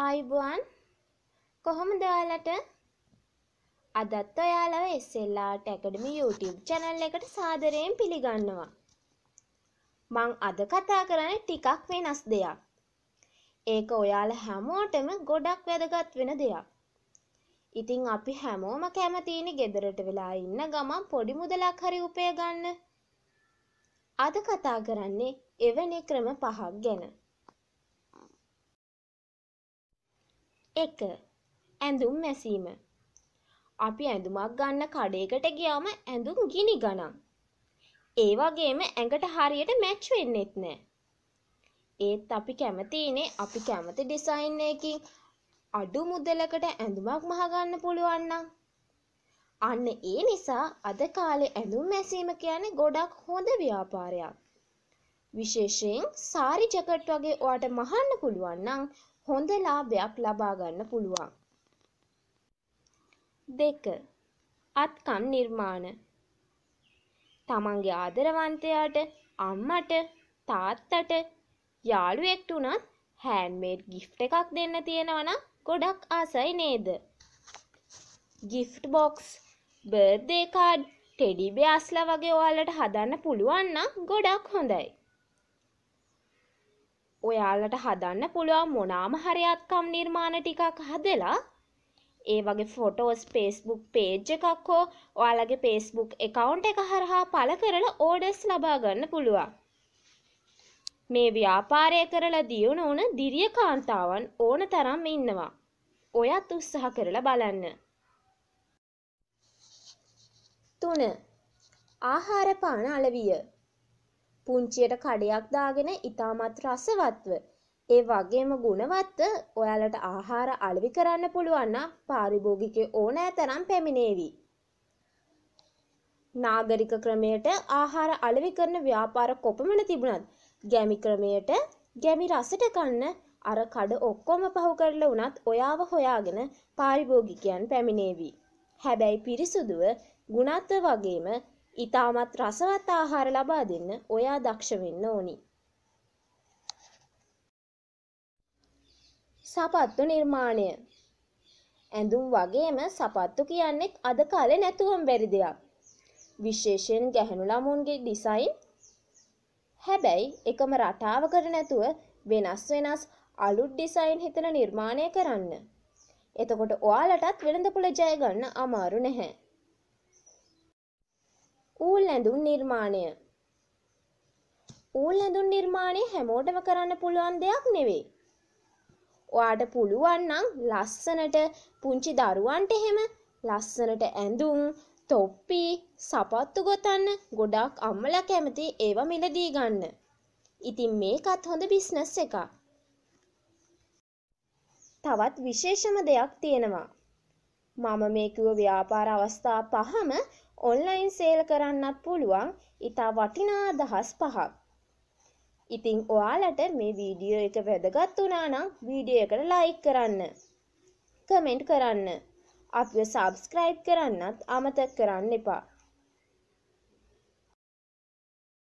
ආයිබුවන් කොහොමද ඔයාලට අදත් ඔයාලව SLR Academy YouTube channel එකට සාදරයෙන් පිළිගන්නවා. මං අද කතා කරන්නේ ටිකක් වෙනස් දෙයක්. ඒක ඔයාලා හැමෝටම ගොඩක් වැදගත් වෙන දෙයක්. ඉතින් අපි හැමෝම කැමතිනේ ගෙදරට වෙලා ඉන්න ගමන් පොඩි මුදලක් හරි උපය ගන්න. අද කතා කරන්නේ එවැනි ක්‍රම පහක් ගැන. 1. ඇඳුම් මැසීම. අපි ඇඳුමක් ගන්න කඩේකට ගියාම ඇඳුම් ගිනි ගණන්. ඒ වගේම ඇඟට හරියට මැච් වෙන්නෙත් නෑ. ඒත් අපි කැමතිනේ අපි කැමති ඩිසයින් එකකින් අඩු මුදලකට ඇඳුමක් මහගන්න පුළුවන් නම්. අන්න ඒ නිසා අද කාලේ ඇඳුම් මැසීම කියන්නේ ගොඩක් හොඳ ව්‍යාපාරයක්. විශේෂයෙන් සාරි ජැකට් වගේ ඔයාට මහන්න පුළුවන් නම් හොඳ ලාභයක් ලබා ගන්න පුළුවන්. දෙක අත්කම් නිර්මාණ තමන්ගේ ආදරවන්තයාට අම්මට තාත්තට යාළුවෙක්ට උනත් හෑන්මේඩ් ගිෆ්ට් එකක් දෙන්න තියෙනවනම් ගොඩක් ආසයි නේද? Gift box, birthday card, teddy බෙයාස්ලා වගේ ඔයාලට හදන්න පුළුවන් නම් ගොඩක් හොඳයි. ඔයාලට හදන්න පුළුවන් මොනාම හරි අත්කම් නිර්මාණ ටිකක් හදලා ඒ වගේ ෆොටෝස් Facebook page එකක් හෝ ඔයාලගේ Facebook account එක හරහා පළ කරලා orders ලබා ගන්න පුළුවන්. මේ ව්‍යාපාරය කරලා දියුණු වුණ දිරිය කාන්තාවන් ඕන තරම් ඉන්නවා. ඔයත් උත්සාහ කරලා බලන්න. 3. ආහාර පාන අලවිය පුංචියට කඩයක් දාගෙන ඉතාමත් රසවත්ව ඒ වගේම ගුණවත්ව ඔයාලට ආහාර අලවි කරන්න පුළුවන් නම් පාරිභෝගිකය ඕනෑ තරම් පැමිණේවි. නාගරික ක්‍රමයට ආහාර අලවි කරන ව්‍යාපාර කොපමණ තිබුණත් ගැමි ක්‍රමයට ගැමි රසට කන්න අර කඩ ඔක්කොම පහු කරලා වුණත් ඔයාව හොයාගෙන පාරිභෝගිකයන් පැමිණේවි. හැබැයි පිරිසුදුව ගුණත්ව වගේම ඉතාමත් රසවත් ආහාර ලබා දෙන්න ඔයා දක්ෂ වෙන්න ඕනි. සපත්තු නිර්මාණය ඇඳුම් වගේම සපත්තු කියන්නෙත් අද කාලේ නැතුවම බැරි දෙයක්. විශේෂයෙන් ගැහැණු ළමුන්ගේ ඩිසයින් හැබැයි එකම රටාවකට නැතුව වෙනස් වෙනස් අලුත් ඩිසයින් හිතන නිර්මාණය කරන්න. එතකොට ඔයාලටත් වෙළඳපොළ ජය ගන්න අමාරු නැහැ. ඌල් ඇඳුම් නිර්මාණය ඌල් ඇඳුම් නිර්මාණය හැමෝටම කරන්න පුළුවන් දෙයක් නෙවෙයි. ඔයාට පුළුවන් නම් ලස්සනට පුංචි දරුවන්ට එහෙම ලස්සනට ඇඳුම් තොප්පි සපත්තු ගොතන්න ගොඩක් අම්මලා කැමති ඒවා මිලදී ගන්න. ඉතින් මේකත් හොඳ බිස්නස් එකක්. තවත් විශේෂම දෙයක් තියෙනවා. මම මේ කිව්ව ව්‍යාපාර අවස්ථා පහම ඔන්ලයින් සේල් කරන්නත් පුළුවන් ඉතා වටිනා අදහස් පහක්. ඉතින් ඔයාලට මේ වීඩියෝ එක වැදගත් වුණා නම් වීඩියෝ එකට ලයික් කරන්න. කමෙන්ට් කරන්න. අපිව සබ්ස්ක්‍රයිබ් කරන්නත් අමතක කරන්න එපා.